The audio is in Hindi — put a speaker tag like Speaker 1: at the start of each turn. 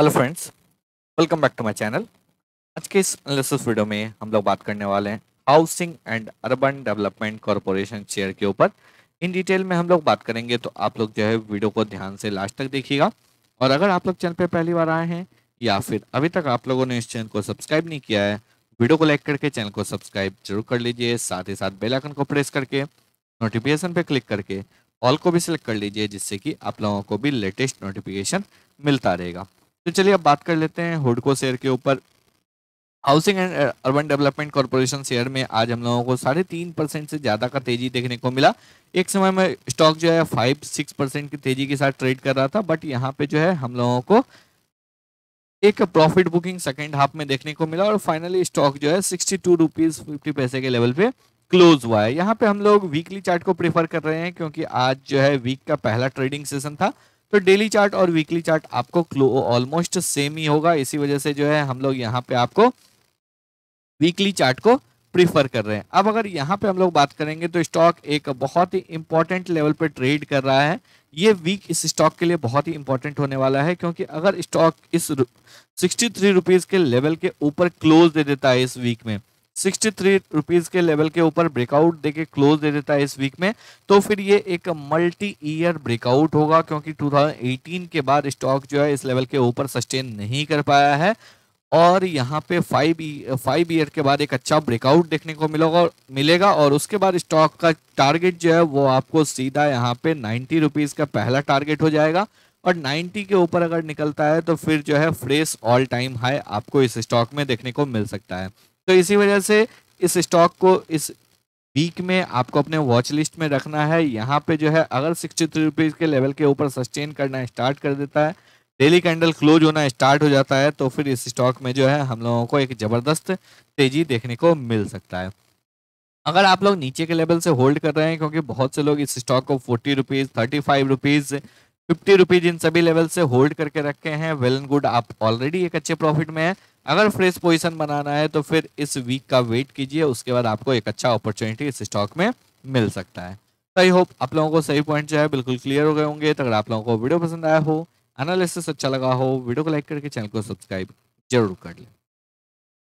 Speaker 1: hello friends welcome back to my channel आज के इस एनालिसिस वीडियो में हम लोग बात करने वाले हैं housing and urban development corporation share के ऊपर इन डिटेल में हम लोग बात करेंगे तो आप लोग जो है वीडियो को ध्यान से लास्ट तक देखिएगा और अगर आप लोग चैनल पर पहली बार आए हैं या फिर अभी तक आप लोगों ने इस चैनल को सब्सक्राइब नहीं किया है वीडियो को लाइक करके चैनल को सब्सक्राइब जरूर कर लीजिए साथ ही साथ बेलाइकन को प्रेस करके नोटिफिकेशन पर क्लिक करके ऑल को भी सिलेक्ट कर लीजिए जिससे कि आप लोगों को भी लेटेस्ट नोटिफिकेशन मिलता रहेगा तो चलिए अब बात कर लेते हैं हुडको शेयर के ऊपर housing and urban development corporation share में आज हम लोगों को साढ़े तीन परसेंट से ज़्यादा का तेजी देखने को मिला एक समय में स्टॉक जो है फाइव सिक्स परसेंट की तेजी के साथ ट्रेड कर रहा था बट यहाँ पे जो है हम लोगों को एक प्रॉफिट बुकिंग सेकेंड हाफ में देखने को मिला और फाइनली स्टॉक जो है सिक्सटी टू रुपीज़ फिफ्टी पैसे के लेवल पे क्लोज हुआ है यहाँ पे हम लोग वीकली चार्ट को प्रेफर कर रहे हैं क्योंकि आज जो है वीक का पहला ट्रेडिंग सेशन था तो डेली चार्ट और वीकली चार्ट आपको ऑलमोस्ट सेम ही होगा इसी वजह से जो है हम लोग यहाँ पे आपको वीकली चार्ट को प्रीफर कर रहे हैं अब अगर यहाँ पे हम लोग बात करेंगे तो स्टॉक एक बहुत ही इंपॉर्टेंट लेवल पर ट्रेड कर रहा है ये वीक इस स्टॉक के लिए बहुत ही इंपॉर्टेंट होने वाला है क्योंकि अगर स्टॉक इस सिक्सटी थ्री रुपीज़ के लेवल के ऊपर क्लोज दे देता है इस वीक में सिक्सटी थ्री रुपीज़ के लेवल के ऊपर ब्रेकआउट देके क्लोज दे देता है इस वीक में तो फिर ये एक मल्टी ईयर ब्रेकआउट होगा क्योंकि 2018 के बाद स्टॉक जो है इस लेवल के ऊपर सस्टेन नहीं कर पाया है और यहाँ पे फाइव फाइव ईयर के बाद एक अच्छा ब्रेकआउट देखने को मिलेगा मिलेगा और उसके बाद स्टॉक का टारगेट जो है वो आपको सीधा यहाँ पे नाइन्टी रुपीज़ का पहला टारगेट हो जाएगा और 90 के ऊपर अगर निकलता है तो फिर जो है फ्रेश ऑल टाइम हाई आपको इस स्टॉक में देखने को मिल सकता है तो इसी वजह से इस स्टॉक को इस वीक में आपको अपने वॉच लिस्ट में रखना है यहाँ पे जो है अगर सिक्सटी थ्री रुपीज़ के लेवल के ऊपर सस्टेन करना स्टार्ट कर देता है डेली कैंडल क्लोज होना स्टार्ट हो जाता है तो फिर इस स्टॉक में जो है हम लोगों को एक ज़बरदस्त तेज़ी देखने को मिल सकता है अगर आप लोग नीचे के लेवल से होल्ड कर रहे हैं क्योंकि बहुत से लोग इस स्टॉक को forty rupees thirty five rupees fifty rupees इन सभी लेवल से होल्ड करके रखे हैं वेल एंड गुड आप ऑलरेडी एक अच्छे प्रॉफिट में हैं अगर फ्रेश पोजीशन बनाना है तो फिर इस वीक का वेट कीजिए उसके बाद आपको एक अच्छा अपॉर्चुनिटी इस स्टॉक में मिल सकता है तो आई होप आप लोगों को सही पॉइंट जो है बिल्कुल क्लियर हो गए होंगे तो अगर आप लोगों को वीडियो पसंद आया हो एनालिसिस अच्छा लगा हो वीडियो को लाइक करके चैनल को सब्सक्राइब जरूर कर लें